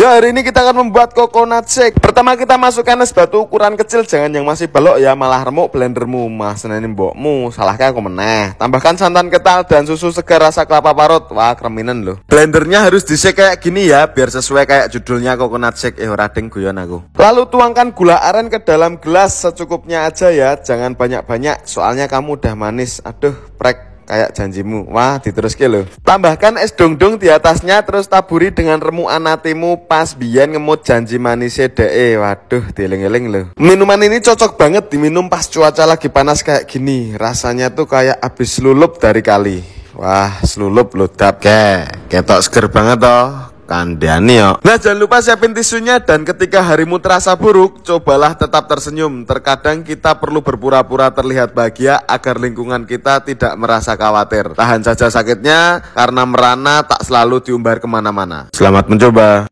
Ya hari ini kita akan membuat coconut shake Pertama kita masukkan es batu ukuran kecil Jangan yang masih belok ya malah remuk blendermu Mas nah, ini mbokmu salahkah aku meneh Tambahkan santan ketal dan susu segar rasa kelapa parut Wah kreminen loh Blendernya harus di shake kayak gini ya Biar sesuai kayak judulnya coconut shake Eh rading guyon aku Lalu tuangkan gula aren ke dalam gelas secukupnya aja ya Jangan banyak-banyak soalnya kamu udah manis Aduh prek kayak janjimu. Wah, ke lo Tambahkan es dongdong di atasnya terus taburi dengan remukan anatimu pas biyen ngemut janji manise dee. Waduh, dieling-eling lo Minuman ini cocok banget diminum pas cuaca lagi panas kayak gini. Rasanya tuh kayak habis lulup dari kali. Wah, selulup ludap. Ke, ketok seger banget toh kandhane Nah, jangan lupa siapin tisunya dan ketika harimu terasa buruk, cobalah tetap tersenyum. Terkadang kita perlu berpura-pura terlihat bahagia agar lingkungan kita tidak merasa khawatir. Tahan saja sakitnya karena merana tak selalu diumbar kemana-mana. Selamat mencoba.